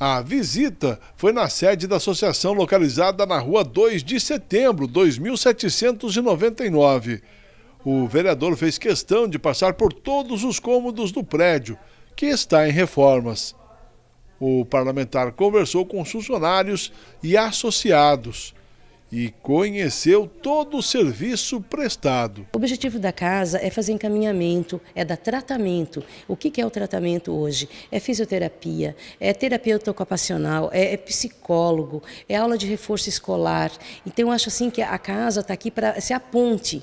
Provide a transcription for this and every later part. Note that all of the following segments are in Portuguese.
A visita foi na sede da associação localizada na rua 2 de setembro, 2799. O vereador fez questão de passar por todos os cômodos do prédio, que está em reformas. O parlamentar conversou com funcionários e associados e conheceu todo o serviço prestado. O objetivo da casa é fazer encaminhamento, é dar tratamento. O que é o tratamento hoje? É fisioterapia, é terapeuta ocupacional, é, é psicólogo, é aula de reforço escolar. Então, eu acho assim que a casa está aqui para ser a ponte.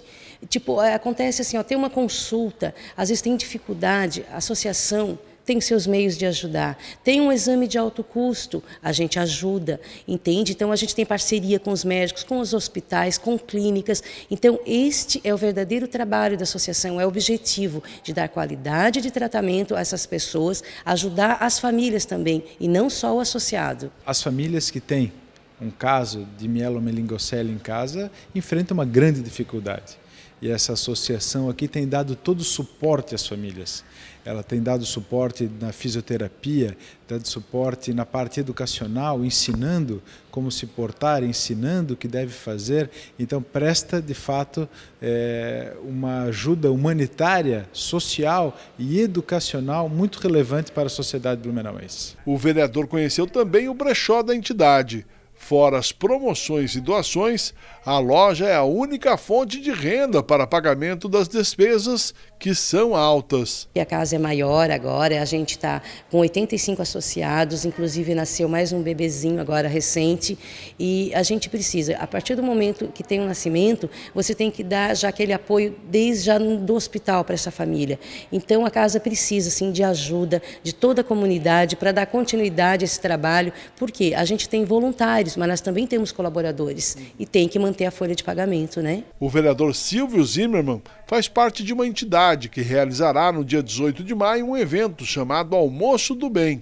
Tipo, é, acontece assim, ó, tem uma consulta, às vezes tem dificuldade, associação, tem seus meios de ajudar. Tem um exame de alto custo, a gente ajuda, entende? Então a gente tem parceria com os médicos, com os hospitais, com clínicas. Então este é o verdadeiro trabalho da associação, é o objetivo de dar qualidade de tratamento a essas pessoas, ajudar as famílias também e não só o associado. As famílias que têm um caso de mielomelingocele em casa enfrentam uma grande dificuldade e essa associação aqui tem dado todo o suporte às famílias. Ela tem dado suporte na fisioterapia, dado suporte na parte educacional, ensinando como se portar, ensinando o que deve fazer. Então, presta de fato é, uma ajuda humanitária, social e educacional muito relevante para a sociedade blumenauense. O vereador conheceu também o brechó da entidade. Fora as promoções e doações, a loja é a única fonte de renda para pagamento das despesas, que são altas. E a casa é maior agora, a gente está com 85 associados, inclusive nasceu mais um bebezinho agora recente. E a gente precisa, a partir do momento que tem um nascimento, você tem que dar já aquele apoio desde já do hospital para essa família. Então a casa precisa sim de ajuda de toda a comunidade para dar continuidade a esse trabalho, porque a gente tem voluntários mas nós também temos colaboradores e tem que manter a folha de pagamento, né? O vereador Silvio Zimmermann faz parte de uma entidade que realizará no dia 18 de maio um evento chamado Almoço do Bem.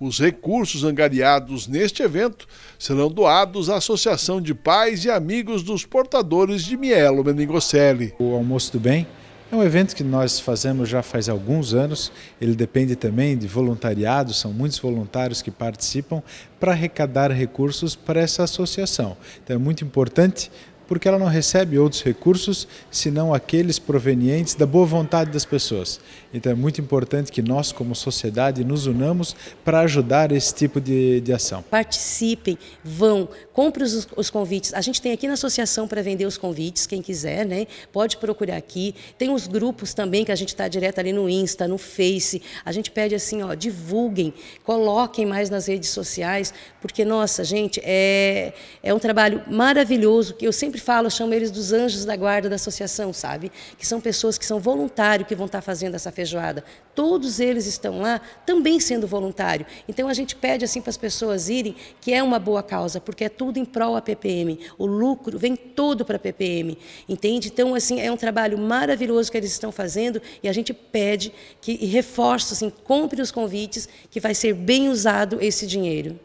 Os recursos angariados neste evento serão doados à Associação de Pais e Amigos dos Portadores de Mielo Meningocele. O Almoço do Bem é um evento que nós fazemos já faz alguns anos, ele depende também de voluntariado, são muitos voluntários que participam para arrecadar recursos para essa associação. Então é muito importante porque ela não recebe outros recursos senão aqueles provenientes da boa vontade das pessoas. Então é muito importante que nós, como sociedade, nos unamos para ajudar esse tipo de, de ação. Participem, vão, compre os, os convites. A gente tem aqui na associação para vender os convites, quem quiser, né? Pode procurar aqui. Tem os grupos também que a gente está direto ali no Insta, no Face. A gente pede assim, ó, divulguem, coloquem mais nas redes sociais, porque, nossa, gente, é, é um trabalho maravilhoso que eu sempre sempre falo, chamo eles dos anjos da guarda da associação, sabe? Que são pessoas que são voluntários que vão estar tá fazendo essa feijoada. Todos eles estão lá também sendo voluntário. Então a gente pede assim para as pessoas irem, que é uma boa causa, porque é tudo em prol da PPM. O lucro vem todo para a PPM, entende? Então assim, é um trabalho maravilhoso que eles estão fazendo e a gente pede que reforça assim, compre os convites que vai ser bem usado esse dinheiro.